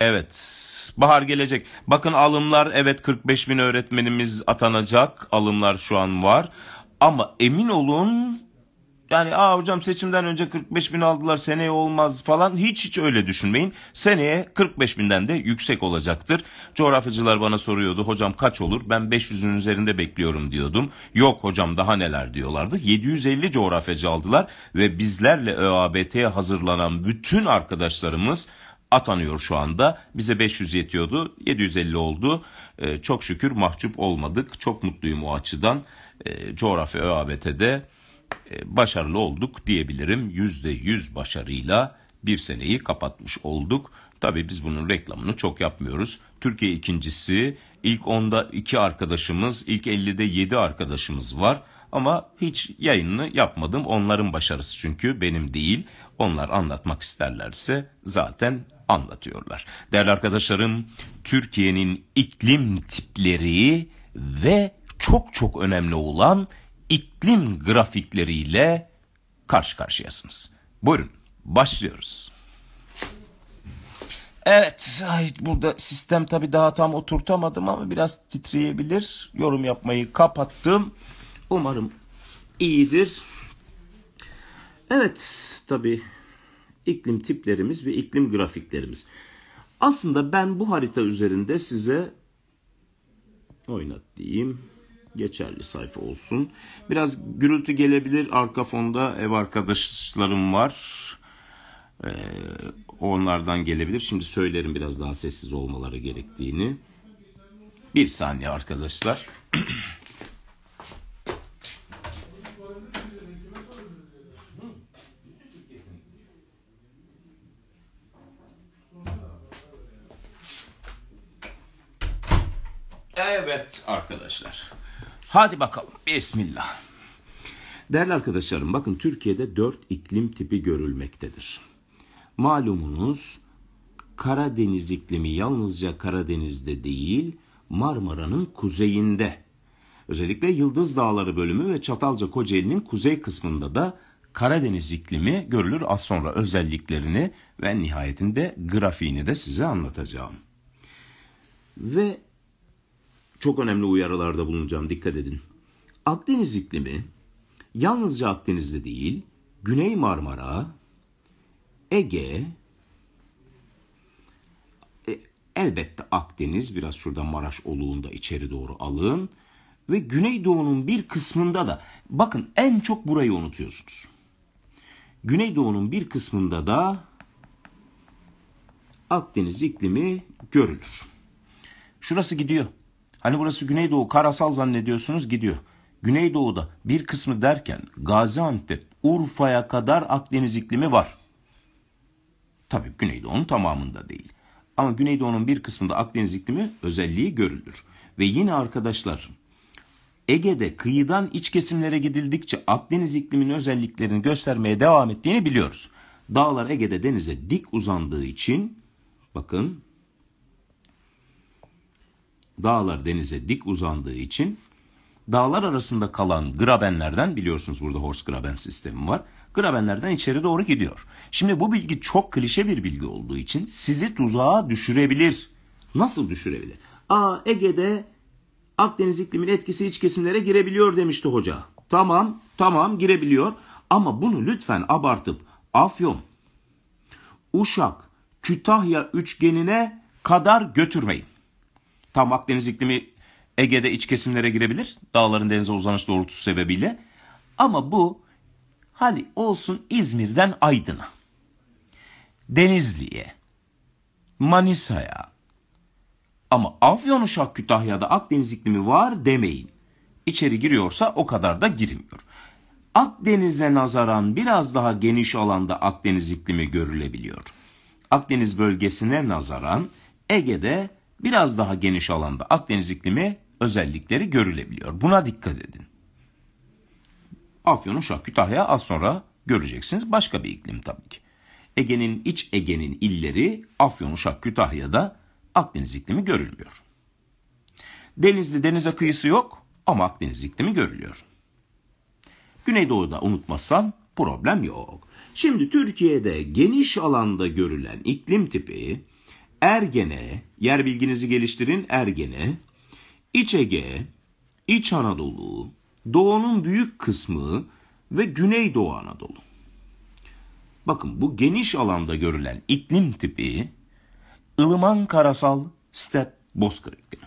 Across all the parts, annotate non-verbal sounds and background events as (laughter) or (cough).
Evet. Bahar gelecek. Bakın alımlar evet 45 bin öğretmenimiz atanacak. Alımlar şu an var. Ama emin olun yani aa hocam seçimden önce 45 bin aldılar seneye olmaz falan hiç hiç öyle düşünmeyin. Seneye 45 binden de yüksek olacaktır. Coğrafyacılar bana soruyordu hocam kaç olur ben 500'ün üzerinde bekliyorum diyordum. Yok hocam daha neler diyorlardı. 750 coğrafyacı aldılar ve bizlerle ÖABT'ye hazırlanan bütün arkadaşlarımız atanıyor şu anda. Bize 500 yetiyordu. 750 oldu. E, çok şükür mahcup olmadık. Çok mutluyum o açıdan. E, coğrafya ÖABT'de e, başarılı olduk diyebilirim. %100 başarıyla bir seneyi kapatmış olduk. Tabii biz bunun reklamını çok yapmıyoruz. Türkiye ikincisi, ilk 10'da 2 arkadaşımız, ilk 50'de 7 arkadaşımız var. Ama hiç yayınını yapmadım. Onların başarısı çünkü benim değil. Onlar anlatmak isterlerse zaten anlatıyorlar. Değerli arkadaşlarım, Türkiye'nin iklim tipleri ve çok çok önemli olan iklim grafikleriyle karşı karşıyasınız. Buyurun, başlıyoruz. Evet, burada sistem tabii daha tam oturtamadım ama biraz titreyebilir. Yorum yapmayı kapattım. Umarım iyidir. Evet, tabii iklim tiplerimiz ve iklim grafiklerimiz. Aslında ben bu harita üzerinde size oynat diyeyim. Geçerli sayfa olsun. Biraz gürültü gelebilir. Arka fonda ev arkadaşlarım var. Ee, onlardan gelebilir. Şimdi söylerim biraz daha sessiz olmaları gerektiğini. Bir saniye arkadaşlar. (clears throat) arkadaşlar. Hadi bakalım. Bismillah. Değerli arkadaşlarım bakın Türkiye'de dört iklim tipi görülmektedir. Malumunuz Karadeniz iklimi yalnızca Karadeniz'de değil Marmara'nın kuzeyinde. Özellikle Yıldız Dağları bölümü ve Çatalca Kocaeli'nin kuzey kısmında da Karadeniz iklimi görülür. Az sonra özelliklerini ve nihayetinde grafiğini de size anlatacağım. Ve çok önemli uyarılarda bulunacağım. Dikkat edin. Akdeniz iklimi yalnızca Akdeniz'de değil, Güney Marmara, Ege, e, elbette Akdeniz, biraz şuradan Maraş oluğunda içeri doğru alın ve Güneydoğu'nun bir kısmında da bakın en çok burayı unutuyorsunuz. Güneydoğu'nun bir kısmında da Akdeniz iklimi görülür. Şurası gidiyor. Hani burası Güneydoğu karasal zannediyorsunuz gidiyor. Güneydoğu'da bir kısmı derken Gaziantep, Urfa'ya kadar Akdeniz iklimi var. Tabii Güneydoğu'nun tamamında değil. Ama Güneydoğu'nun bir kısmında Akdeniz iklimi özelliği görülür. Ve yine arkadaşlar Ege'de kıyıdan iç kesimlere gidildikçe Akdeniz ikliminin özelliklerini göstermeye devam ettiğini biliyoruz. Dağlar Ege'de denize dik uzandığı için bakın dağlar denize dik uzandığı için dağlar arasında kalan grabenlerden biliyorsunuz burada horse Graben sistemi var. Grabenlerden içeri doğru gidiyor. Şimdi bu bilgi çok klişe bir bilgi olduğu için sizi tuzağa düşürebilir. Nasıl düşürebilir? Aa Ege'de Akdeniz ikliminin etkisi iç kesimlere girebiliyor demişti hoca. Tamam, tamam girebiliyor ama bunu lütfen abartıp Afyon, Uşak, Kütahya üçgenine kadar götürmeyin. Tam Akdeniz iklimi Ege'de iç kesimlere girebilir. Dağların denize uzanış doğrultusu sebebiyle. Ama bu hali olsun İzmir'den Aydın'a. Denizli'ye, Manisa'ya. Ama Afyon, Uşak, Kütahya'da Akdeniz iklimi var demeyin. İçeri giriyorsa o kadar da girmiyor. Akdeniz'e nazaran biraz daha geniş alanda Akdeniz iklimi görülebiliyor. Akdeniz bölgesine nazaran Ege'de biraz daha geniş alanda Akdeniz iklimi özellikleri görülebiliyor. Buna dikkat edin. Afyon, Uşak, az sonra göreceksiniz. Başka bir iklim tabii ki. Ege'nin iç Ege'nin illeri Afyon, Uşak, Kütahya'da Akdeniz iklimi görülmüyor. Denizli denize kıyısı yok ama Akdeniz iklimi görülüyor. Güneydoğu'da unutmazsan problem yok. Şimdi Türkiye'de geniş alanda görülen iklim tipi Ergene, yer bilginizi geliştirin Ergene, İç Ege, İç Anadolu, Doğu'nun büyük kısmı ve Güneydoğu Anadolu. Bakın bu geniş alanda görülen iklim tipi ılıman karasal step bozkır iklimi.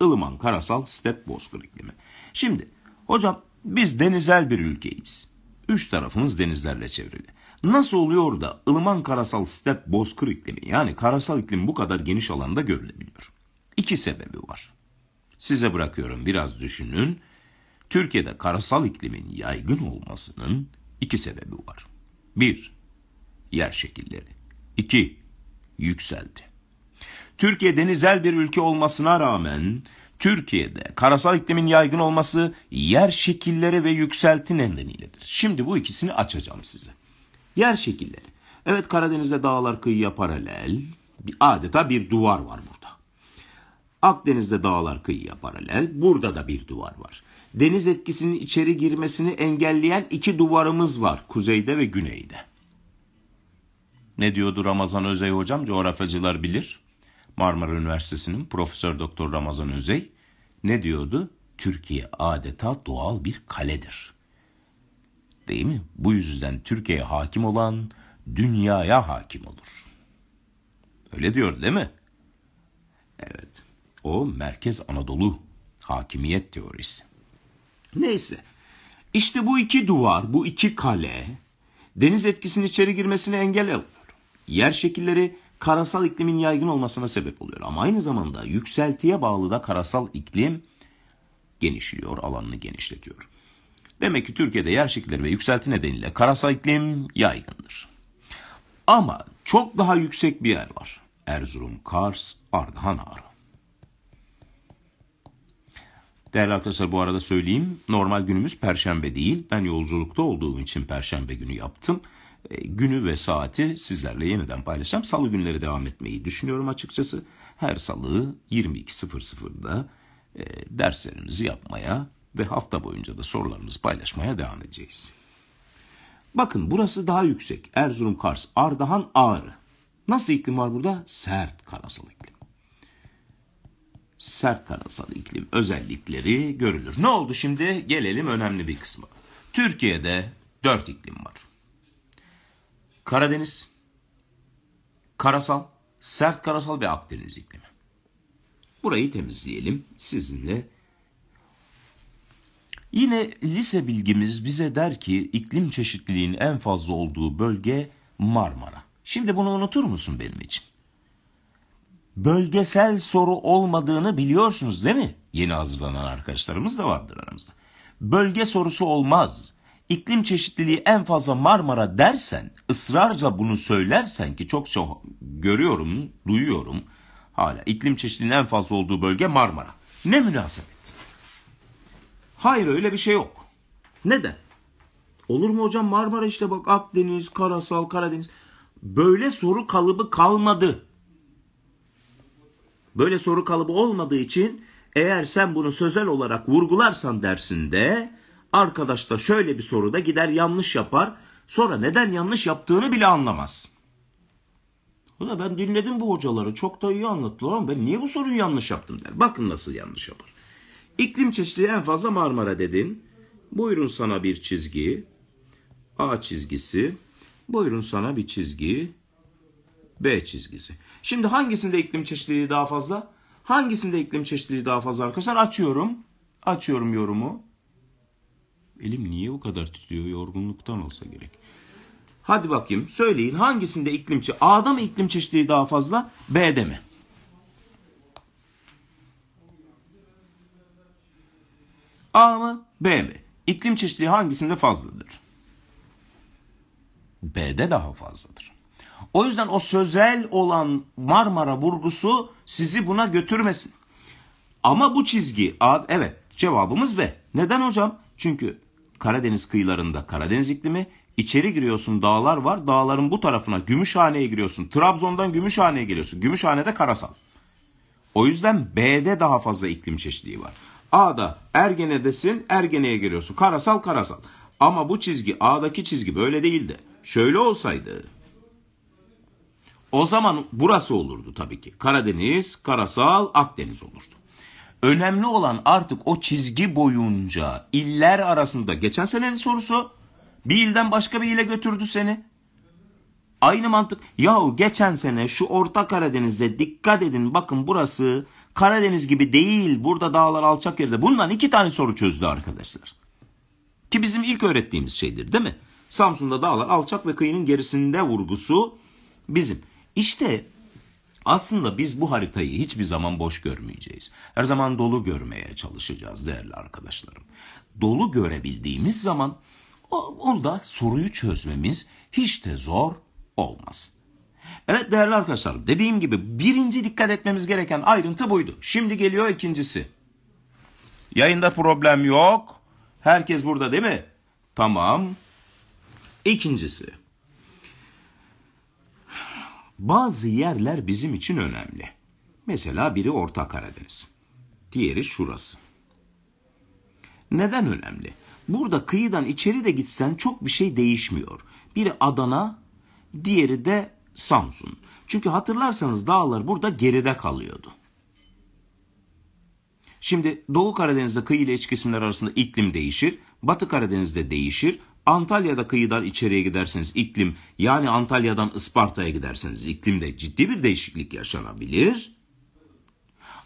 Ilıman karasal step bozkır iklimi. Şimdi hocam biz denizel bir ülkeyiz. Üç tarafımız denizlerle çevrili. Nasıl oluyor da ılıman karasal step bozkır iklimi yani karasal iklim bu kadar geniş alanda görülebiliyor? İki sebebi var. Size bırakıyorum biraz düşünün. Türkiye'de karasal iklimin yaygın olmasının iki sebebi var. Bir, yer şekilleri. İki, yükseldi. Türkiye denizel bir ülke olmasına rağmen Türkiye'de karasal iklimin yaygın olması yer şekilleri ve yükselti nedeniyledir. Şimdi bu ikisini açacağım size. Yer şekilleri. Evet Karadeniz'de dağlar kıyıya paralel. Adeta bir duvar var burada. Akdeniz'de dağlar kıyıya paralel. Burada da bir duvar var. Deniz etkisinin içeri girmesini engelleyen iki duvarımız var. Kuzeyde ve güneyde. Ne diyordu Ramazan Özey hocam? Coğrafyacılar bilir. Marmara Üniversitesi'nin Profesör Doktor Ramazan Özey ne diyordu? Türkiye adeta doğal bir kaledir. Değil mi? Bu yüzden Türkiye'ye hakim olan dünyaya hakim olur. Öyle diyor değil mi? Evet. O Merkez Anadolu hakimiyet teorisi. Neyse. İşte bu iki duvar, bu iki kale deniz etkisinin içeri girmesine engel alıyor. Yer şekilleri karasal iklimin yaygın olmasına sebep oluyor. Ama aynı zamanda yükseltiye bağlı da karasal iklim genişliyor, alanını genişletiyor. Demek ki Türkiye'de yer şekilleri ve yükselti nedeniyle karasal iklim yaygındır. Ama çok daha yüksek bir yer var. Erzurum, Kars, Ardahan Ağrı. Değerli arkadaşlar bu arada söyleyeyim. Normal günümüz perşembe değil. Ben yolculukta olduğum için perşembe günü yaptım. E, günü ve saati sizlerle yeniden paylaşacağım. Salı günleri devam etmeyi düşünüyorum açıkçası. Her salı 22.00'da e, derslerimizi yapmaya ve hafta boyunca da sorularımızı paylaşmaya devam edeceğiz. Bakın burası daha yüksek. Erzurum, Kars, Ardahan, Ağrı. Nasıl iklim var burada? Sert karasal iklim. Sert karasal iklim özellikleri görülür. Ne oldu şimdi? Gelelim önemli bir kısma. Türkiye'de dört iklim var. Karadeniz, karasal, sert karasal ve Akdeniz iklimi. Burayı temizleyelim. Sizinle Yine lise bilgimiz bize der ki iklim çeşitliliğinin en fazla olduğu bölge Marmara. Şimdi bunu unutur musun benim için? Bölgesel soru olmadığını biliyorsunuz değil mi? Yeni hazırlanan arkadaşlarımız da vardır aramızda. Bölge sorusu olmaz. İklim çeşitliliği en fazla Marmara dersen, ısrarca bunu söylersen ki çok çok görüyorum, duyuyorum hala. iklim çeşitliliğinin en fazla olduğu bölge Marmara. Ne münasebet. Hayır öyle bir şey yok. Neden? Olur mu hocam Marmara işte bak Akdeniz, Karasal, Karadeniz. Böyle soru kalıbı kalmadı. Böyle soru kalıbı olmadığı için eğer sen bunu sözel olarak vurgularsan dersinde arkadaş da şöyle bir soruda gider yanlış yapar. Sonra neden yanlış yaptığını bile anlamaz. O ben dinledim bu hocaları çok da iyi anlattılar ama ben niye bu soruyu yanlış yaptım der. Bakın nasıl yanlış yapar. İklim çeşitliliği en fazla Marmara dedin. Buyurun sana bir çizgi. A çizgisi. Buyurun sana bir çizgi. B çizgisi. Şimdi hangisinde iklim çeşitliliği daha fazla? Hangisinde iklim çeşitliliği daha fazla arkadaşlar? Açıyorum. Açıyorum yorumu. Elim niye bu kadar titriyor? Yorgunluktan olsa gerek. Hadi bakayım söyleyin hangisinde iklim A'da mı iklim çeşitliği daha fazla? B'de mi? A mı B mi? İklim çeşitliliği hangisinde fazladır? B'de daha fazladır. O yüzden o sözel olan Marmara vurgusu sizi buna götürmesin. Ama bu çizgi A, evet cevabımız B. Neden hocam? Çünkü Karadeniz kıyılarında Karadeniz iklimi, içeri giriyorsun dağlar var, dağların bu tarafına Gümüşhane'ye giriyorsun, Trabzon'dan Gümüşhane'ye geliyorsun, Gümüşhane'de karasal. O yüzden B'de daha fazla iklim çeşitliği var. A'da Ergene'desin, Ergene'ye geliyorsun. Karasal karasal. Ama bu çizgi A'daki çizgi böyle değildi. Şöyle olsaydı o zaman burası olurdu tabii ki. Karadeniz, Karasal, Akdeniz olurdu. Önemli olan artık o çizgi boyunca iller arasında geçen senenin sorusu bir ilden başka bir ile götürdü seni. Aynı mantık. Yahu geçen sene şu Orta Karadeniz'e dikkat edin bakın burası Karadeniz gibi değil. Burada dağlar alçak yerde. Bundan iki tane soru çözdü arkadaşlar. Ki bizim ilk öğrettiğimiz şeydir değil mi? Samsun'da dağlar alçak ve kıyının gerisinde vurgusu bizim. İşte aslında biz bu haritayı hiçbir zaman boş görmeyeceğiz. Her zaman dolu görmeye çalışacağız değerli arkadaşlarım. Dolu görebildiğimiz zaman orada soruyu çözmemiz hiç de zor olmaz. Evet değerli arkadaşlar dediğim gibi birinci dikkat etmemiz gereken ayrıntı buydu. Şimdi geliyor ikincisi. Yayında problem yok. Herkes burada değil mi? Tamam. İkincisi. Bazı yerler bizim için önemli. Mesela biri Orta Karadeniz. Diğeri şurası. Neden önemli? Burada kıyıdan içeri de gitsen çok bir şey değişmiyor. Biri Adana, diğeri de Samsun. Çünkü hatırlarsanız dağlar burada geride kalıyordu. Şimdi Doğu Karadeniz'de kıyı ile iç kesimler arasında iklim değişir. Batı Karadeniz'de değişir. Antalya'da kıyıdan içeriye giderseniz iklim yani Antalya'dan Isparta'ya giderseniz iklimde ciddi bir değişiklik yaşanabilir.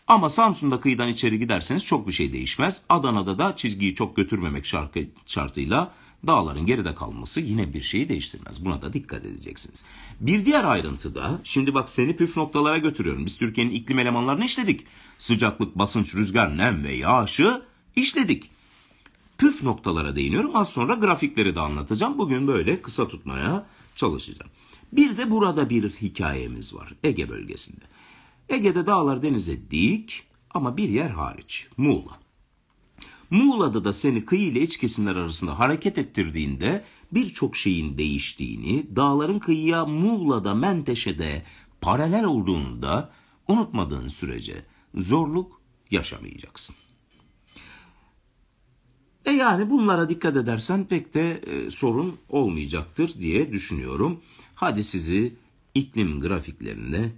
Ama Samsun'da kıyıdan içeri giderseniz çok bir şey değişmez. Adana'da da çizgiyi çok götürmemek şarkı, şartıyla Dağların geride kalması yine bir şeyi değiştirmez. Buna da dikkat edeceksiniz. Bir diğer ayrıntı da şimdi bak seni püf noktalara götürüyorum. Biz Türkiye'nin iklim elemanlarını işledik. Sıcaklık, basınç, rüzgar, nem ve yağışı işledik. Püf noktalara değiniyorum. Az sonra grafikleri de anlatacağım. Bugün böyle kısa tutmaya çalışacağım. Bir de burada bir hikayemiz var Ege bölgesinde. Ege'de dağlar denize dik ama bir yer hariç Muğla. Muğla'da da seni kıyı ile iç kesimler arasında hareket ettirdiğinde birçok şeyin değiştiğini, dağların kıyıya Muğla'da, Menteşe'de paralel olduğunu da unutmadığın sürece zorluk yaşamayacaksın. E yani bunlara dikkat edersen pek de e, sorun olmayacaktır diye düşünüyorum. Hadi sizi iklim grafiklerine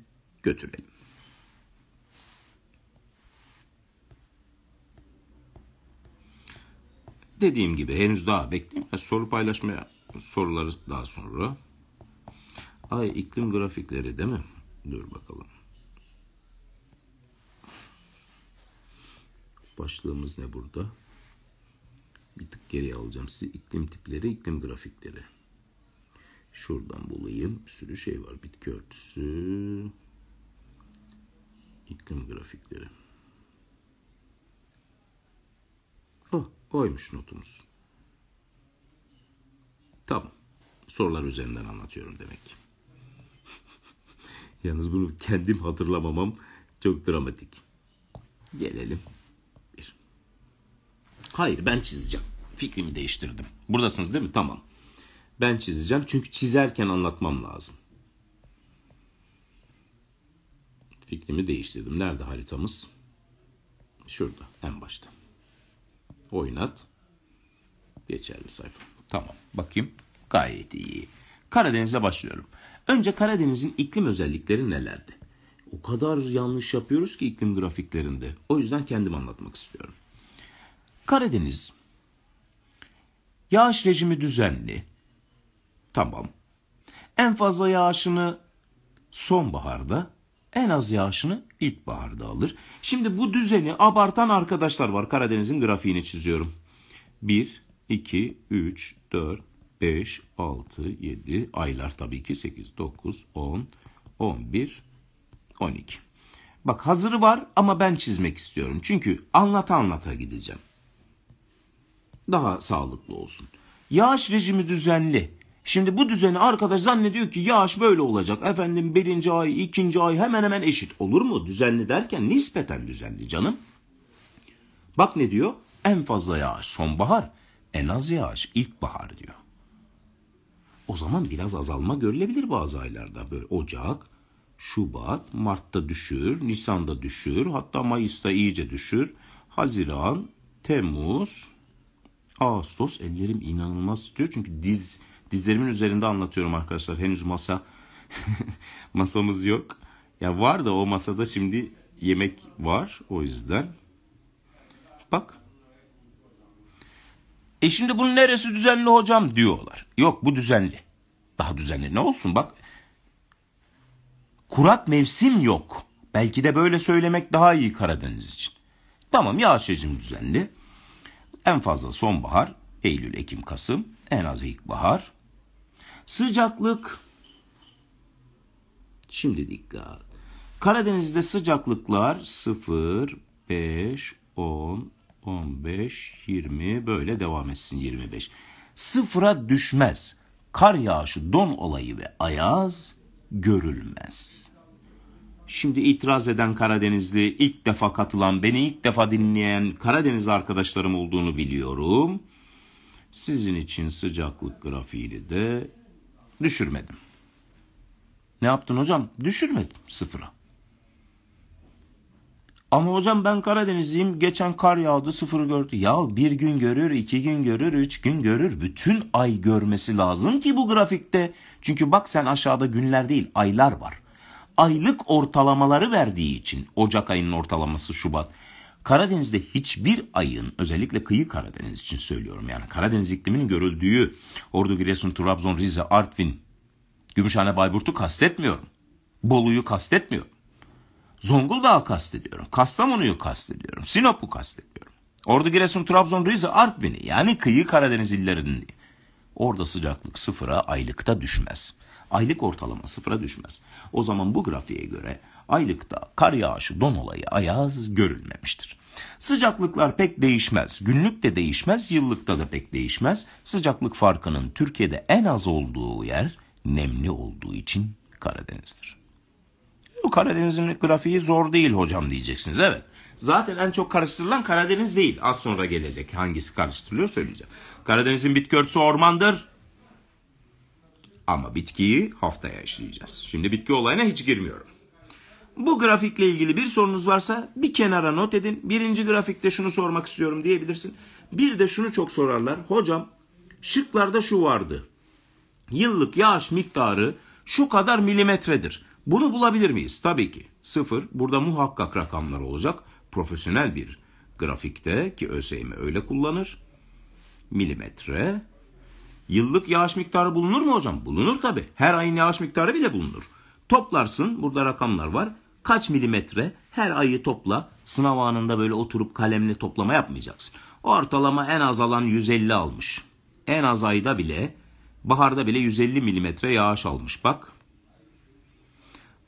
götürelim. Dediğim gibi henüz daha bekleyin. Soru paylaşmaya soruları daha sonra. Ay iklim grafikleri değil mi? Dur bakalım. Başlığımız ne burada? Bir tık geriye alacağım sizi. İklim tipleri, iklim grafikleri. Şuradan bulayım. Bir sürü şey var. Bitki örtüsü. İklim grafikleri. Oh. Oymuş notumuz. Tamam. Sorular üzerinden anlatıyorum demek ki. (laughs) Yalnız bunu kendim hatırlamamam çok dramatik. Gelelim. Bir. Hayır ben çizeceğim. Fikrimi değiştirdim. Buradasınız değil mi? Tamam. Ben çizeceğim çünkü çizerken anlatmam lazım. Fikrimi değiştirdim. Nerede haritamız? Şurada en başta. Oynat. Geçerli sayfa. Tamam. Bakayım. Gayet iyi. Karadeniz'e başlıyorum. Önce Karadeniz'in iklim özellikleri nelerdi? O kadar yanlış yapıyoruz ki iklim grafiklerinde. O yüzden kendim anlatmak istiyorum. Karadeniz. Yağış rejimi düzenli. Tamam. En fazla yağışını sonbaharda, en az yağışını ilkbaharda alır. Şimdi bu düzeni abartan arkadaşlar var. Karadeniz'in grafiğini çiziyorum. 1, 2, 3, 4, 5, 6, 7 aylar tabii ki 8, 9, 10, 11, 12. Bak hazırı var ama ben çizmek istiyorum. Çünkü anlata anlata gideceğim. Daha sağlıklı olsun. Yağış rejimi düzenli. Şimdi bu düzeni arkadaş zannediyor ki yağış böyle olacak. Efendim birinci ay, ikinci ay hemen hemen eşit. Olur mu? Düzenli derken nispeten düzenli canım. Bak ne diyor? En fazla yağış sonbahar, en az yağış ilkbahar diyor. O zaman biraz azalma görülebilir bazı aylarda. Böyle Ocak, Şubat, Mart'ta düşür, Nisan'da düşür, hatta Mayıs'ta iyice düşür. Haziran, Temmuz, Ağustos ellerim inanılmaz tutuyor çünkü diz Dizlerimin üzerinde anlatıyorum arkadaşlar. Henüz masa (laughs) masamız yok. Ya var da o masada şimdi yemek var o yüzden. Bak. E şimdi bunun neresi düzenli hocam diyorlar. Yok bu düzenli. Daha düzenli ne olsun bak. Kurak mevsim yok. Belki de böyle söylemek daha iyi Karadeniz için. Tamam yağış rejimi düzenli. En fazla sonbahar, Eylül, Ekim, Kasım. En az ilkbahar. Sıcaklık şimdi dikkat. Karadeniz'de sıcaklıklar 0, 5, 10, 15, 20 böyle devam etsin 25. Sıfıra düşmez. Kar yağışı, don olayı ve ayaz görülmez. Şimdi itiraz eden Karadenizli ilk defa katılan, beni ilk defa dinleyen Karadeniz arkadaşlarım olduğunu biliyorum. Sizin için sıcaklık grafiğini de Düşürmedim. Ne yaptın hocam? Düşürmedim sıfıra. Ama hocam ben Karadenizliyim. Geçen kar yağdı sıfır gördü. Ya bir gün görür, iki gün görür, üç gün görür. Bütün ay görmesi lazım ki bu grafikte. Çünkü bak sen aşağıda günler değil aylar var. Aylık ortalamaları verdiği için Ocak ayının ortalaması Şubat. Karadeniz'de hiçbir ayın özellikle kıyı Karadeniz için söylüyorum yani Karadeniz ikliminin görüldüğü Ordu, Giresun, Trabzon, Rize, Artvin, Gümüşhane, Bayburt'u kastetmiyorum. Bolu'yu kastetmiyorum. Zonguldak'ı kastediyorum. Kastamonu'yu kastediyorum. Sinop'u kastediyorum. Ordu, Giresun, Trabzon, Rize, Artvin'i yani kıyı Karadeniz illerinin orada sıcaklık sıfıra aylıkta düşmez. Aylık ortalama sıfıra düşmez. O zaman bu grafiğe göre Aylıkta kar yağışı, don olayı, ayaz görülmemiştir. Sıcaklıklar pek değişmez. Günlük de değişmez, yıllıkta da pek değişmez. Sıcaklık farkının Türkiye'de en az olduğu yer nemli olduğu için Karadeniz'dir. Karadeniz'in grafiği zor değil hocam diyeceksiniz. Evet. Zaten en çok karıştırılan Karadeniz değil. Az sonra gelecek hangisi karıştırılıyor söyleyeceğim. Karadeniz'in bitki örtüsü ormandır. Ama bitkiyi haftaya işleyeceğiz. Şimdi bitki olayına hiç girmiyorum. Bu grafikle ilgili bir sorunuz varsa bir kenara not edin. Birinci grafikte şunu sormak istiyorum diyebilirsin. Bir de şunu çok sorarlar. Hocam şıklarda şu vardı. Yıllık yağış miktarı şu kadar milimetredir. Bunu bulabilir miyiz? Tabii ki. Sıfır. Burada muhakkak rakamlar olacak. Profesyonel bir grafikte ki ÖSYM öyle kullanır. Milimetre. Yıllık yağış miktarı bulunur mu hocam? Bulunur tabii. Her ayın yağış miktarı bile bulunur. Toplarsın burada rakamlar var. Kaç milimetre her ayı topla. Sınav anında böyle oturup kalemle toplama yapmayacaksın. Ortalama en az alan 150 almış. En az ayda bile baharda bile 150 milimetre yağış almış bak.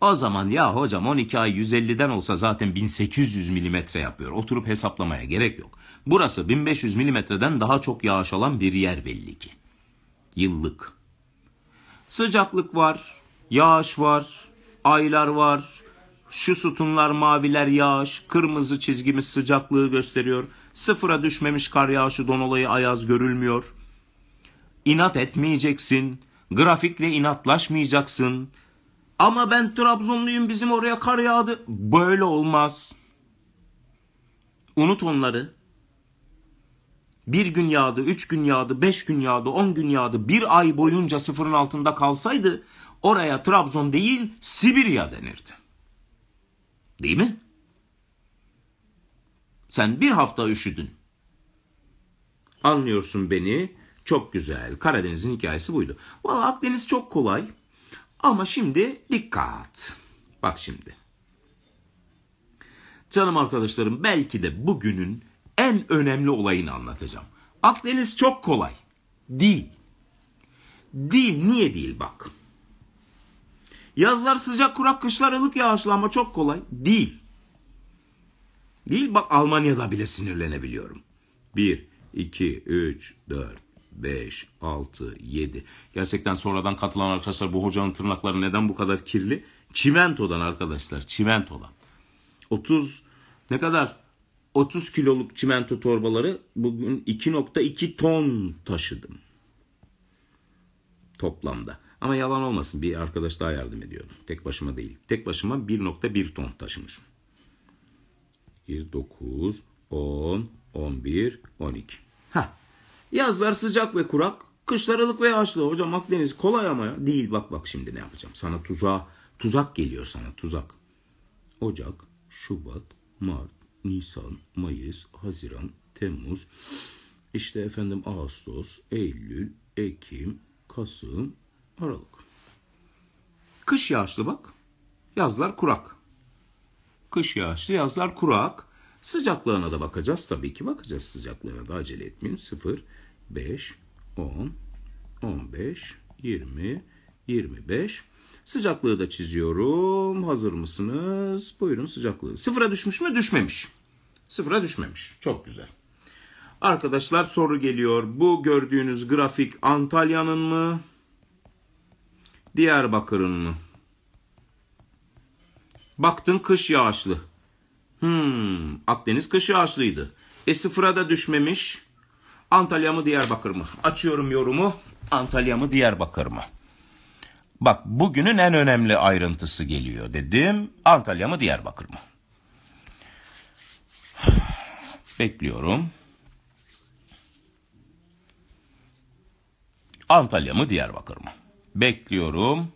O zaman ya hocam 12 ay 150'den olsa zaten 1800 milimetre yapıyor. Oturup hesaplamaya gerek yok. Burası 1500 milimetreden daha çok yağış alan bir yer belli ki. Yıllık. Sıcaklık var. Yağış var, aylar var. Şu sütunlar maviler yağış, kırmızı çizgimiz sıcaklığı gösteriyor. Sıfıra düşmemiş kar yağışı don olayı ayaz görülmüyor. İnat etmeyeceksin, grafikle inatlaşmayacaksın. Ama ben Trabzonluyum bizim oraya kar yağdı. Böyle olmaz. Unut onları. Bir gün yağdı, üç gün yağdı, beş gün yağdı, on gün yağdı. Bir ay boyunca sıfırın altında kalsaydı oraya Trabzon değil Sibirya denirdi. Değil mi? Sen bir hafta üşüdün. Anlıyorsun beni. Çok güzel. Karadeniz'in hikayesi buydu. Valla Akdeniz çok kolay. Ama şimdi dikkat. Bak şimdi. Canım arkadaşlarım belki de bugünün en önemli olayını anlatacağım. Akdeniz çok kolay. Değil. Değil. Niye değil bak. Yazlar sıcak kurak kışlar ılık yağışlı ama çok kolay. Değil. Değil bak Almanya'da bile sinirlenebiliyorum. 1, 2, 3, 4, 5, 6, 7. Gerçekten sonradan katılan arkadaşlar bu hocanın tırnakları neden bu kadar kirli? Çimentodan arkadaşlar çimentodan. 30 ne kadar 30 kiloluk çimento torbaları bugün 2.2 ton taşıdım toplamda. Ama yalan olmasın bir arkadaş daha yardım ediyordu. Tek başıma değil. Tek başıma 1.1 ton taşımışım. 8, 9, 10, 11, 12. Ha. Yazlar sıcak ve kurak. Kışlar ılık ve yağışlı. Hocam Akdeniz kolay ama ya. Değil bak bak şimdi ne yapacağım. Sana tuzağa, tuzak geliyor sana tuzak. Ocak, Şubat, Mart, Nisan, Mayıs, Haziran, Temmuz, İşte efendim Ağustos, Eylül, Ekim, Kasım, Aralık. Kış yağışlı bak. Yazlar kurak. Kış yağışlı, yazlar kurak. Sıcaklığına da bakacağız tabii ki. Bakacağız sıcaklığına da acele etmeyin. 0, 5, 10, 15, 20, 25. Sıcaklığı da çiziyorum. Hazır mısınız? Buyurun sıcaklığı. Sıfıra düşmüş mü? Düşmemiş. Sıfıra düşmemiş. Çok güzel. Arkadaşlar soru geliyor. Bu gördüğünüz grafik Antalya'nın mı? Diyarbakır'ın mı? Baktın kış yağışlı. Hmm, Akdeniz kış yağışlıydı. E sıfıra da düşmemiş. Antalya mı Diyarbakır mı? Açıyorum yorumu. Antalya mı Diyarbakır mı? Bak bugünün en önemli ayrıntısı geliyor dedim. Antalya mı Diyarbakır mı? Bekliyorum. Antalya mı Diyarbakır mı? Bekliyorum.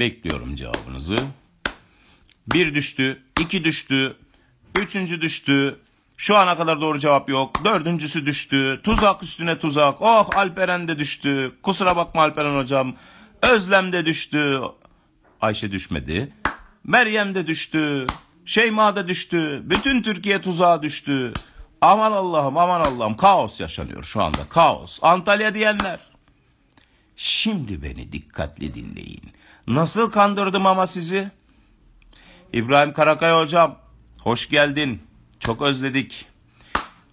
Bekliyorum cevabınızı. Bir düştü, iki düştü, üçüncü düştü. Şu ana kadar doğru cevap yok. Dördüncüsü düştü. Tuzak üstüne tuzak. Oh Alperen de düştü. Kusura bakma Alperen hocam. Özlem de düştü. Ayşe düşmedi. Meryem de düştü. Şeyma da düştü. Bütün Türkiye tuzağa düştü. Aman Allah'ım aman Allah'ım kaos yaşanıyor şu anda kaos. Antalya diyenler Şimdi beni dikkatli dinleyin. Nasıl kandırdım ama sizi? İbrahim Karakaya hocam, hoş geldin. Çok özledik.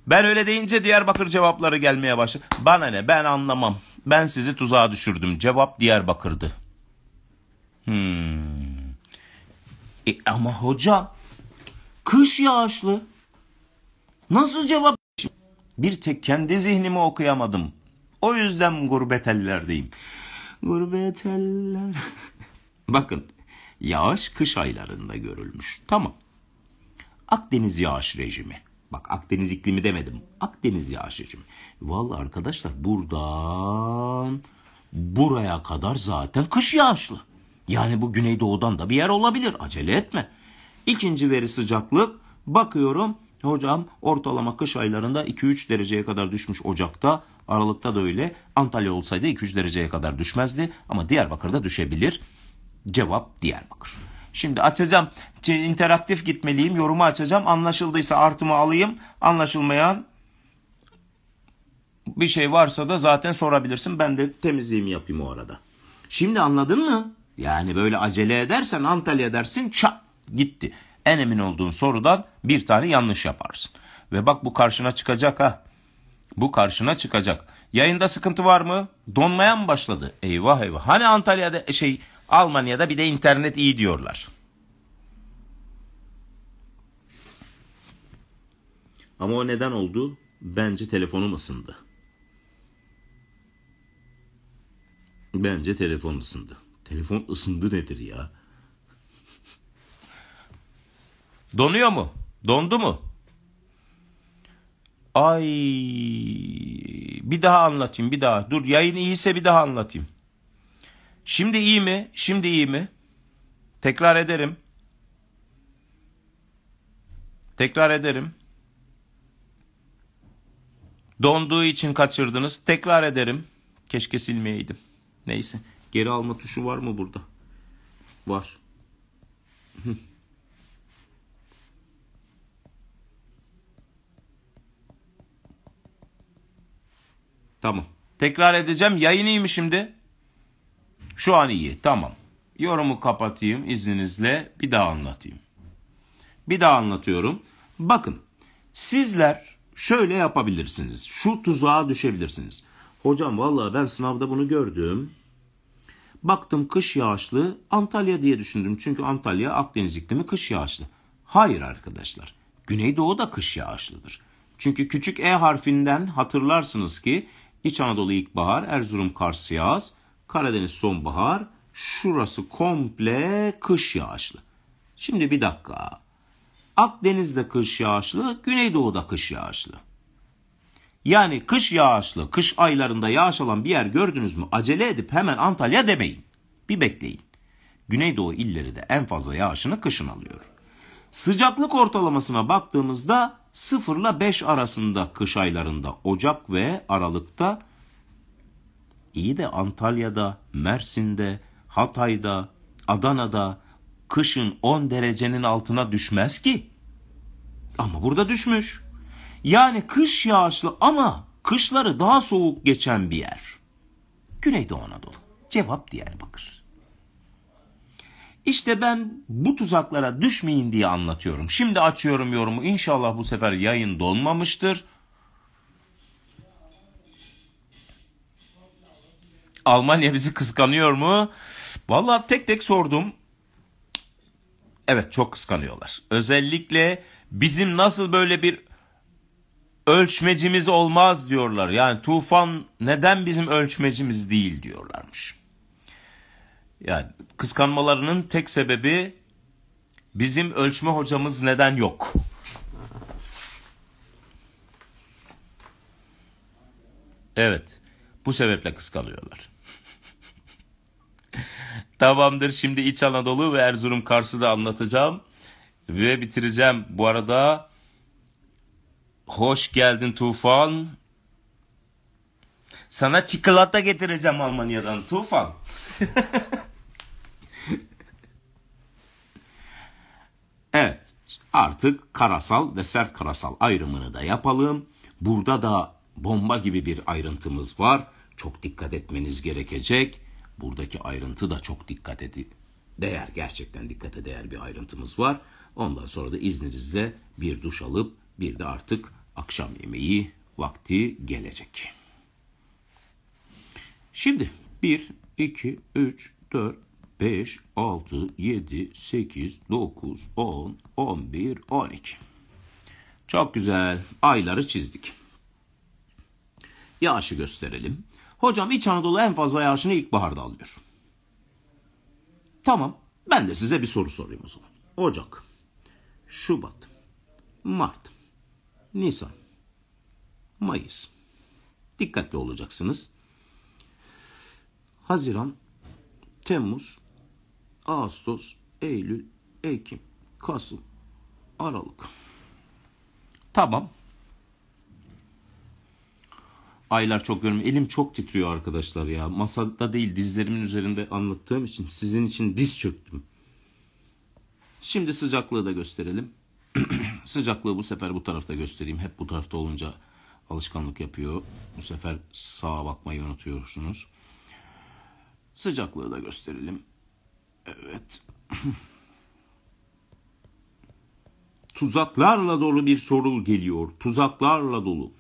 Ben öyle deyince Diyarbakır cevapları gelmeye başladı. Bana ne ben anlamam. Ben sizi tuzağa düşürdüm. Cevap Diyarbakır'dı. Hmm. E ama hocam kış yağışlı. Nasıl cevap? Bir tek kendi zihnimi okuyamadım. O yüzden gurbet ellerdeyim. Gurbet eller. (laughs) Bakın yağış kış aylarında görülmüş. Tamam. Akdeniz yağış rejimi. Bak Akdeniz iklimi demedim. Akdeniz yağış rejimi. Vallahi arkadaşlar buradan buraya kadar zaten kış yağışlı. Yani bu güneydoğudan da bir yer olabilir. Acele etme. İkinci veri sıcaklık. Bakıyorum hocam ortalama kış aylarında 2-3 dereceye kadar düşmüş Ocak'ta. Aralık'ta da öyle. Antalya olsaydı 2-3 dereceye kadar düşmezdi. Ama Diyarbakır'da düşebilir. Cevap Diyarbakır. Şimdi açacağım. interaktif gitmeliyim. Yorumu açacağım. Anlaşıldıysa artımı alayım. Anlaşılmayan bir şey varsa da zaten sorabilirsin. Ben de temizliğimi yapayım o arada. Şimdi anladın mı? Yani böyle acele edersen Antalya dersin çap gitti en emin olduğun sorudan bir tane yanlış yaparsın. Ve bak bu karşına çıkacak ha. Bu karşına çıkacak. Yayında sıkıntı var mı? Donmaya mı başladı? Eyvah eyvah. Hani Antalya'da e, şey Almanya'da bir de internet iyi diyorlar. Ama o neden oldu? Bence telefonum ısındı. Bence telefon ısındı. Telefon ısındı nedir ya? Donuyor mu? Dondu mu? Ay bir daha anlatayım bir daha. Dur yayın iyiyse bir daha anlatayım. Şimdi iyi mi? Şimdi iyi mi? Tekrar ederim. Tekrar ederim. Donduğu için kaçırdınız. Tekrar ederim. Keşke silmeyeydim. Neyse. Geri alma tuşu var mı burada? Var. Tamam. Tekrar edeceğim. Yayın iyi mi şimdi? Şu an iyi. Tamam. Yorumu kapatayım izninizle. Bir daha anlatayım. Bir daha anlatıyorum. Bakın sizler şöyle yapabilirsiniz. Şu tuzağa düşebilirsiniz. Hocam vallahi ben sınavda bunu gördüm. Baktım kış yağışlı Antalya diye düşündüm. Çünkü Antalya Akdeniz iklimi kış yağışlı. Hayır arkadaşlar. Güneydoğu da kış yağışlıdır. Çünkü küçük E harfinden hatırlarsınız ki İç Anadolu ilkbahar, Erzurum Kars yaz, Karadeniz sonbahar, şurası komple kış yağışlı. Şimdi bir dakika. Akdeniz'de kış yağışlı, Güneydoğu'da kış yağışlı. Yani kış yağışlı, kış aylarında yağış alan bir yer gördünüz mü acele edip hemen Antalya demeyin. Bir bekleyin. Güneydoğu illeri de en fazla yağışını kışın alıyor. Sıcaklık ortalamasına baktığımızda 0 ile 5 arasında kış aylarında Ocak ve Aralık'ta iyi de Antalya'da, Mersin'de, Hatay'da, Adana'da kışın 10 derecenin altına düşmez ki. Ama burada düşmüş. Yani kış yağışlı ama kışları daha soğuk geçen bir yer. Güneydoğu Anadolu. Cevap Diyarbakır. İşte ben bu tuzaklara düşmeyin diye anlatıyorum. Şimdi açıyorum yorumu. İnşallah bu sefer yayın donmamıştır. Almanya bizi kıskanıyor mu? Valla tek tek sordum. Evet çok kıskanıyorlar. Özellikle bizim nasıl böyle bir ölçmecimiz olmaz diyorlar. Yani tufan neden bizim ölçmecimiz değil diyorlarmış. Yani kıskanmalarının tek sebebi bizim ölçme hocamız neden yok? Evet. Bu sebeple kıskanıyorlar. (laughs) Tamamdır şimdi İç Anadolu ve Erzurum Kars'ı da anlatacağım. Ve bitireceğim. Bu arada hoş geldin Tufan. Sana çikolata getireceğim Almanya'dan Tufan. (laughs) (laughs) evet artık karasal ve sert karasal ayrımını da yapalım. Burada da bomba gibi bir ayrıntımız var. Çok dikkat etmeniz gerekecek. Buradaki ayrıntı da çok dikkat edin. Değer gerçekten dikkate değer bir ayrıntımız var. Ondan sonra da izninizle bir duş alıp bir de artık akşam yemeği vakti gelecek. Şimdi 1, 2, 3, 4, 5, 6, 7, 8, 9, 10, 11, 12. Çok güzel. Ayları çizdik. Yağışı gösterelim. Hocam İç Anadolu en fazla yağışını ilkbaharda alıyor. Tamam. Ben de size bir soru sorayım o zaman. Ocak, Şubat, Mart, Nisan, Mayıs. Dikkatli olacaksınız. Haziran, Temmuz, Ağustos, Eylül, Ekim, Kasım, Aralık. Tamam. Aylar çok görmüyorum. Elim çok titriyor arkadaşlar ya. Masada değil dizlerimin üzerinde anlattığım için sizin için diz çöktüm. Şimdi sıcaklığı da gösterelim. (clears throat) sıcaklığı bu sefer bu tarafta göstereyim. Hep bu tarafta olunca alışkanlık yapıyor. Bu sefer sağa bakmayı unutuyorsunuz. Sıcaklığı da gösterelim. Evet. Tuzaklarla dolu bir soru geliyor. Tuzaklarla dolu.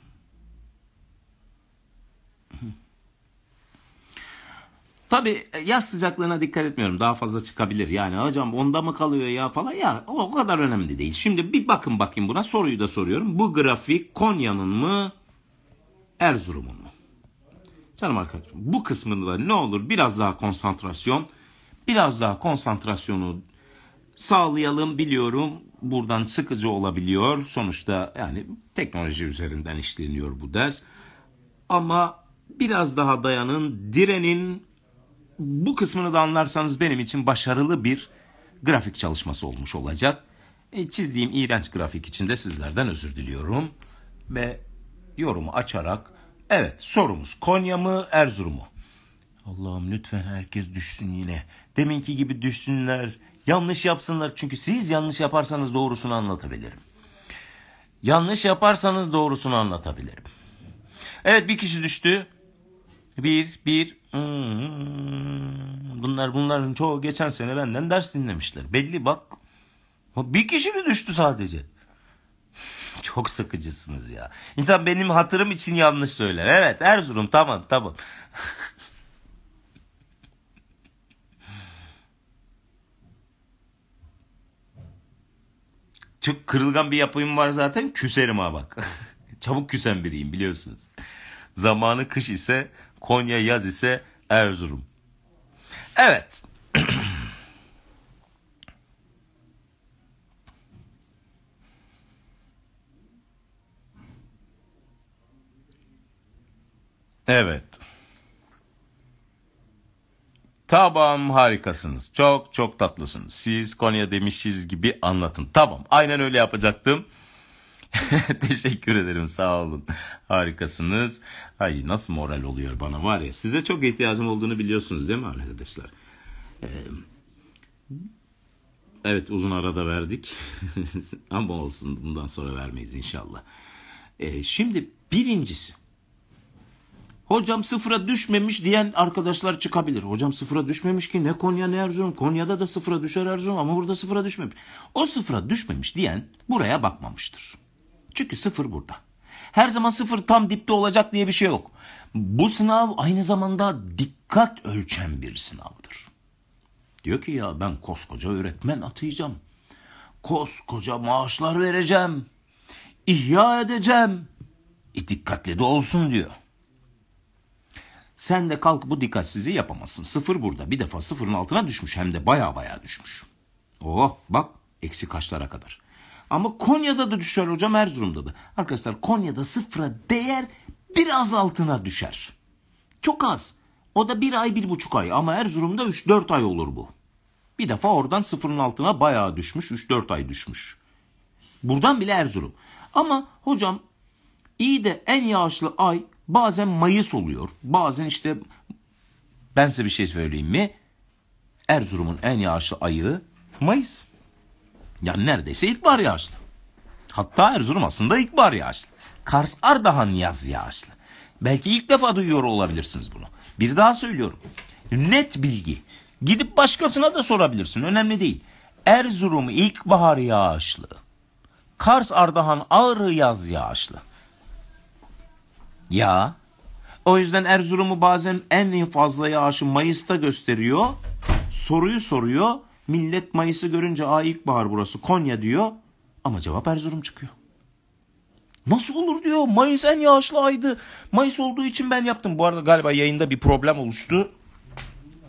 Tabi yaz sıcaklığına dikkat etmiyorum. Daha fazla çıkabilir. Yani hocam onda mı kalıyor ya falan. Ya o kadar önemli değil. Şimdi bir bakın bakayım buna. Soruyu da soruyorum. Bu grafik Konya'nın mı Erzurum'un mu? Canım arkadaşım bu kısmında ne olur biraz daha konsantrasyon biraz daha konsantrasyonu sağlayalım biliyorum. Buradan sıkıcı olabiliyor. Sonuçta yani teknoloji üzerinden işleniyor bu ders. Ama biraz daha dayanın, direnin. Bu kısmını da anlarsanız benim için başarılı bir grafik çalışması olmuş olacak. E, çizdiğim iğrenç grafik için de sizlerden özür diliyorum. Ve yorumu açarak evet sorumuz Konya mı Erzurum mu? Allah'ım lütfen herkes düşsün yine. Deminki gibi düşsünler, yanlış yapsınlar. Çünkü siz yanlış yaparsanız doğrusunu anlatabilirim. Yanlış yaparsanız doğrusunu anlatabilirim. Evet bir kişi düştü. Bir, bir. Hmm. Bunlar bunların çoğu geçen sene benden ders dinlemişler. Belli bak. Bir kişi mi düştü sadece? (laughs) Çok sıkıcısınız ya. İnsan benim hatırım için yanlış söyler. Evet Erzurum tamam tamam. (laughs) Çok kırılgan bir yapım var zaten küserim ha bak. (laughs) Çabuk küsen biriyim biliyorsunuz. Zamanı kış ise Konya yaz ise Erzurum. Evet. (clears throat) evet. Tamam harikasınız. Çok çok tatlısınız. Siz Konya demişiz gibi anlatın. Tamam aynen öyle yapacaktım. (laughs) Teşekkür ederim sağ olun. Harikasınız. Ay nasıl moral oluyor bana var ya. Size çok ihtiyacım olduğunu biliyorsunuz değil mi arkadaşlar? Ee, evet uzun arada verdik. (laughs) Ama olsun bundan sonra vermeyiz inşallah. Ee, şimdi birincisi Hocam sıfıra düşmemiş diyen arkadaşlar çıkabilir. Hocam sıfıra düşmemiş ki ne Konya ne Erzurum. Konya'da da sıfıra düşer Erzurum ama burada sıfıra düşmemiş. O sıfıra düşmemiş diyen buraya bakmamıştır. Çünkü sıfır burada. Her zaman sıfır tam dipte olacak diye bir şey yok. Bu sınav aynı zamanda dikkat ölçen bir sınavdır. Diyor ki ya ben koskoca öğretmen atayacağım. Koskoca maaşlar vereceğim. İhya edeceğim. E dikkatli de olsun diyor. Sen de kalk bu dikkatsizliği yapamazsın. Sıfır burada. Bir defa sıfırın altına düşmüş. Hem de baya baya düşmüş. Oh bak eksi kaçlara kadar. Ama Konya'da da düşer hocam Erzurum'da da. Arkadaşlar Konya'da sıfıra değer biraz altına düşer. Çok az. O da bir ay bir buçuk ay ama Erzurum'da 3-4 ay olur bu. Bir defa oradan sıfırın altına bayağı düşmüş 3-4 ay düşmüş. Buradan bile Erzurum. Ama hocam iyi de en yağışlı ay Bazen Mayıs oluyor. Bazen işte ben size bir şey söyleyeyim mi? Erzurum'un en yağışlı ayı Mayıs. Yani neredeyse ilkbahar yağışlı. Hatta Erzurum aslında ilkbahar yağışlı. Kars Ardahan yaz yağışlı. Belki ilk defa duyuyor olabilirsiniz bunu. Bir daha söylüyorum. Net bilgi. Gidip başkasına da sorabilirsin. Önemli değil. Erzurum ilkbahar yağışlı. Kars Ardahan ağır yaz yağışlı. Ya. O yüzden Erzurum'u bazen en fazla yağışı Mayıs'ta gösteriyor. Soruyu soruyor. Millet Mayıs'ı görünce aa ilkbahar burası Konya diyor. Ama cevap Erzurum çıkıyor. Nasıl olur diyor. Mayıs en yağışlı aydı. Mayıs olduğu için ben yaptım. Bu arada galiba yayında bir problem oluştu.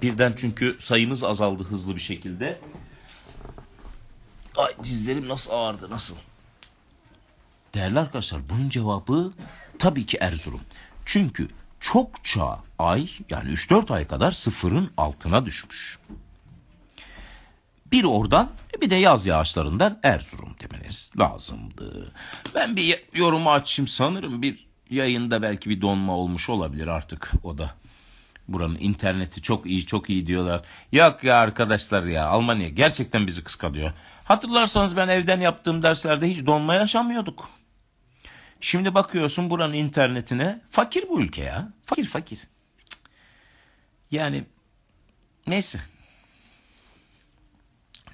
Birden çünkü sayımız azaldı hızlı bir şekilde. Ay dizlerim nasıl ağardı nasıl? Değerli arkadaşlar bunun cevabı Tabii ki Erzurum. Çünkü çokça ay yani 3-4 ay kadar sıfırın altına düşmüş. Bir oradan e bir de yaz yağışlarından Erzurum demeniz lazımdı. Ben bir yorumu açayım sanırım bir yayında belki bir donma olmuş olabilir artık o da. Buranın interneti çok iyi çok iyi diyorlar. Yok ya arkadaşlar ya Almanya gerçekten bizi kıskanıyor. Hatırlarsanız ben evden yaptığım derslerde hiç donma yaşamıyorduk. Şimdi bakıyorsun buranın internetine. Fakir bu ülke ya. Fakir fakir. Yani neyse.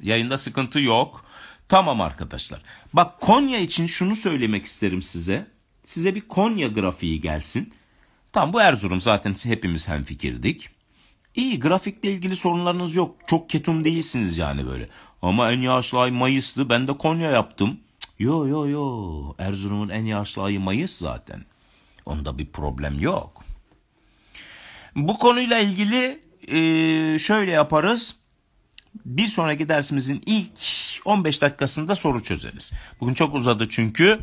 Yayında sıkıntı yok. Tamam arkadaşlar. Bak Konya için şunu söylemek isterim size. Size bir Konya grafiği gelsin. Tamam bu Erzurum zaten hepimiz hemfikirdik. İyi grafikle ilgili sorunlarınız yok. Çok ketum değilsiniz yani böyle. Ama en yağışlı ay Mayıs'tı ben de Konya yaptım. Yo yo yo Erzurum'un en yaşlı ayı Mayıs zaten. Onda bir problem yok. Bu konuyla ilgili e, şöyle yaparız. Bir sonraki dersimizin ilk 15 dakikasında soru çözeriz. Bugün çok uzadı çünkü.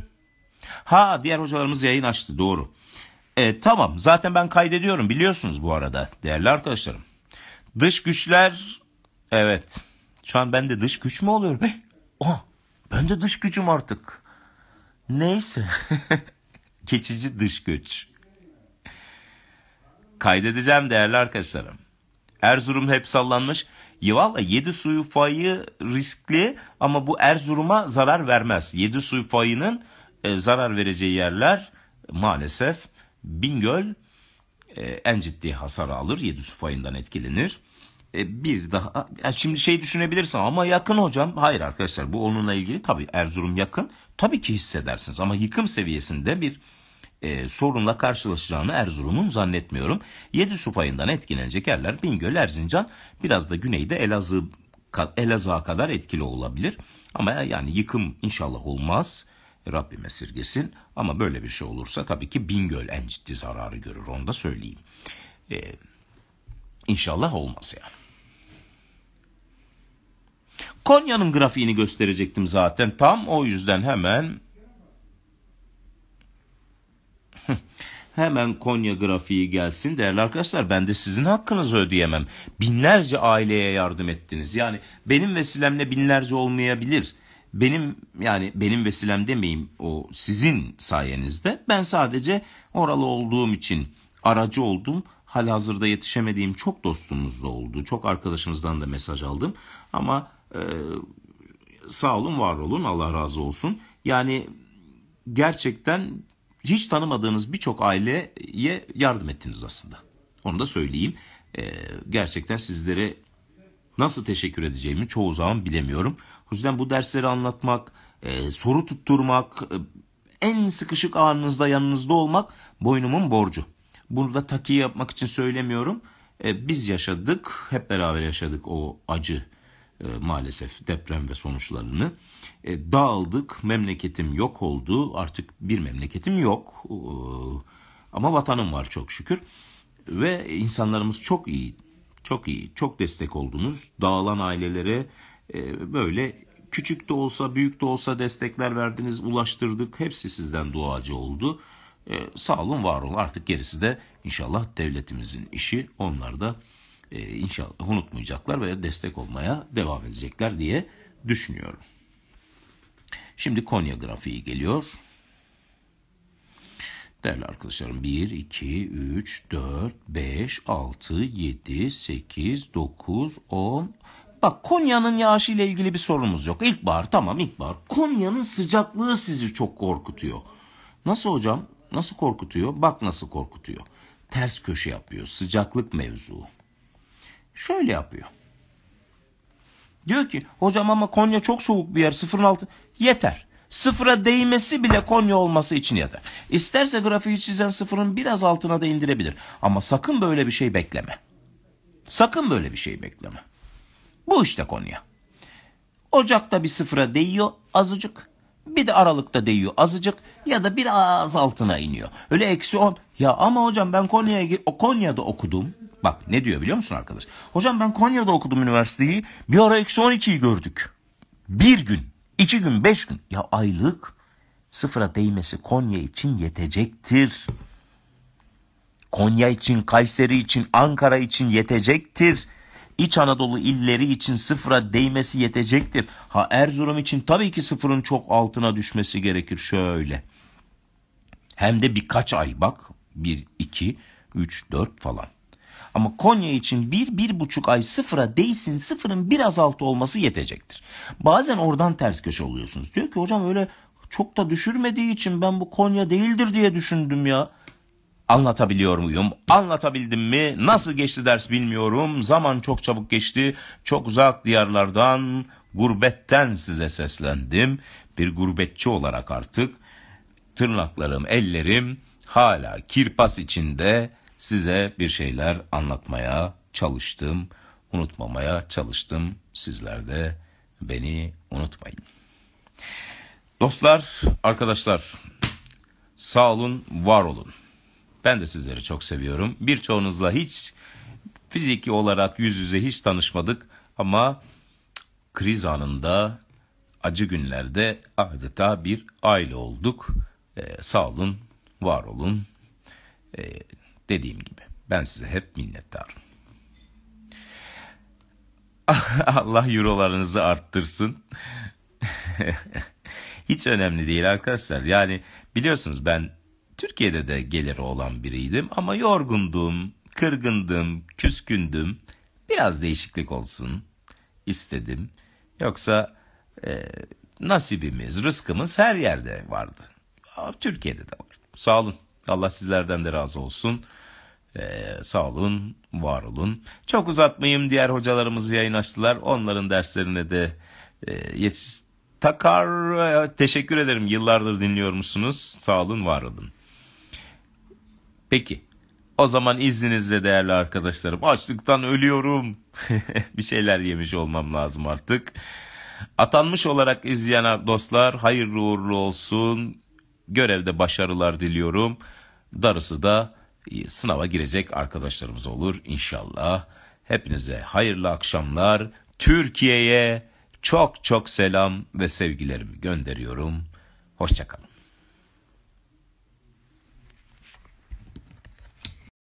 Ha diğer hocalarımız yayın açtı doğru. E, tamam zaten ben kaydediyorum biliyorsunuz bu arada değerli arkadaşlarım. Dış güçler evet şu an ben de dış güç mü oluyor be? Oh, ben de dış gücüm artık. Neyse. (laughs) Geçici dış güç. Kaydedeceğim değerli arkadaşlarım. Erzurum hep sallanmış. Ya valla 7 suyu fayı riskli ama bu Erzurum'a zarar vermez. 7 suyu fayının e, zarar vereceği yerler maalesef Bingöl e, en ciddi hasar alır. 7 su fayından etkilenir. E, bir daha ya şimdi şey düşünebilirsin ama yakın hocam. Hayır arkadaşlar bu onunla ilgili tabi Erzurum yakın. tabi ki hissedersiniz ama yıkım seviyesinde bir e, sorunla karşılaşacağını Erzurum'un zannetmiyorum. 7 su fayından etkilenecek yerler Bingöl, Erzincan biraz da güneyde Elazığ Elazığ'a kadar etkili olabilir. Ama yani yıkım inşallah olmaz. Rabbime esirgesin. Ama böyle bir şey olursa tabii ki Bingöl en ciddi zararı görür onu da söyleyeyim. Ee, inşallah olmaz yani. Konya'nın grafiğini gösterecektim zaten. Tam o yüzden hemen (laughs) hemen Konya grafiği gelsin. Değerli arkadaşlar ben de sizin hakkınızı ödeyemem. Binlerce aileye yardım ettiniz. Yani benim vesilemle binlerce olmayabilir. Benim yani benim vesilem demeyeyim o sizin sayenizde. Ben sadece oralı olduğum için aracı oldum. Halihazırda yetişemediğim çok dostumuz da oldu. Çok arkadaşımızdan da mesaj aldım. Ama ee, sağ olun, var olun, Allah razı olsun. Yani gerçekten hiç tanımadığınız birçok aileye yardım ettiniz aslında. Onu da söyleyeyim. Ee, gerçekten sizlere nasıl teşekkür edeceğimi çoğu zaman bilemiyorum. O yüzden bu dersleri anlatmak, e, soru tutturmak, e, en sıkışık anınızda yanınızda olmak boynumun borcu. Bunu da takiye yapmak için söylemiyorum. E, biz yaşadık, hep beraber yaşadık o acı e, maalesef deprem ve sonuçlarını. E, dağıldık, memleketim yok oldu. Artık bir memleketim yok. E, ama vatanım var çok şükür. Ve insanlarımız çok iyi. Çok iyi, çok destek oldunuz. Dağılan ailelere e, böyle küçük de olsa, büyük de olsa destekler verdiniz, ulaştırdık. Hepsi sizden duacı oldu. E, sağ olun, var olun. Artık gerisi de inşallah devletimizin işi. Onlar da e, inşallah unutmayacaklar ve destek olmaya devam edecekler diye düşünüyorum. Şimdi Konya grafiği geliyor. Değerli arkadaşlarım 1, 2, 3, 4, 5, 6, 7, 8, 9, 10. Bak Konya'nın yağışı ile ilgili bir sorunumuz yok. İlkbahar tamam ilkbahar. Konya'nın sıcaklığı sizi çok korkutuyor. Nasıl hocam? Nasıl korkutuyor? Bak nasıl korkutuyor. Ters köşe yapıyor. Sıcaklık mevzuu. Şöyle yapıyor. Diyor ki hocam ama Konya çok soğuk bir yer sıfırın altı. Yeter. Sıfıra değmesi bile Konya olması için yeter. İsterse grafiği çizen sıfırın biraz altına da indirebilir. Ama sakın böyle bir şey bekleme. Sakın böyle bir şey bekleme. Bu işte Konya. Ocakta bir sıfıra değiyor azıcık. Bir de Aralık'ta değiyor azıcık ya da biraz altına iniyor. Öyle eksi 10. Ya ama hocam ben Konya'ya Konya'da okudum. Bak ne diyor biliyor musun arkadaş? Hocam ben Konya'da okudum üniversiteyi. Bir ara eksi 12'yi gördük. Bir gün, iki gün, beş gün. Ya aylık sıfıra değmesi Konya için yetecektir. Konya için, Kayseri için, Ankara için yetecektir. İç Anadolu illeri için sıfıra değmesi yetecektir. Ha Erzurum için tabii ki sıfırın çok altına düşmesi gerekir şöyle. Hem de birkaç ay bak. Bir, iki, üç, dört falan. Ama Konya için bir, bir buçuk ay sıfıra değsin sıfırın biraz altı olması yetecektir. Bazen oradan ters köşe oluyorsunuz. Diyor ki hocam öyle çok da düşürmediği için ben bu Konya değildir diye düşündüm ya. Anlatabiliyor muyum? Anlatabildim mi? Nasıl geçti ders bilmiyorum. Zaman çok çabuk geçti. Çok uzak diyarlardan, gurbetten size seslendim. Bir gurbetçi olarak artık tırnaklarım, ellerim hala kirpas içinde size bir şeyler anlatmaya çalıştım, unutmamaya çalıştım. Sizler de beni unutmayın. Dostlar, arkadaşlar sağ olun, var olun. Ben de sizleri çok seviyorum. Birçoğunuzla hiç fiziki olarak yüz yüze hiç tanışmadık ama kriz anında acı günlerde adeta bir aile olduk. Ee, sağ olun, var olun. Ee, Dediğim gibi ben size hep minnettarım. (laughs) Allah eurolarınızı arttırsın. (laughs) Hiç önemli değil arkadaşlar. Yani biliyorsunuz ben Türkiye'de de geliri olan biriydim ama yorgundum, kırgındım, küskündüm. Biraz değişiklik olsun istedim. Yoksa e, nasibimiz, rızkımız her yerde vardı. Türkiye'de de vardı. Sağ olun. Allah sizlerden de razı olsun. Ee, sağ olun, var olun. Çok uzatmayayım diğer hocalarımızı yayın açtılar. Onların derslerine de e, yetiş... Takar, e, teşekkür ederim. Yıllardır dinliyormuşsunuz. Sağ olun, var olun. Peki. O zaman izninizle değerli arkadaşlarım. Açlıktan ölüyorum. (laughs) bir şeyler yemiş olmam lazım artık. Atanmış olarak izleyen dostlar hayırlı uğurlu olsun. Görevde başarılar diliyorum. Darısı da sınava girecek arkadaşlarımız olur inşallah. Hepinize hayırlı akşamlar. Türkiye'ye çok çok selam ve sevgilerimi gönderiyorum. Hoşçakalın.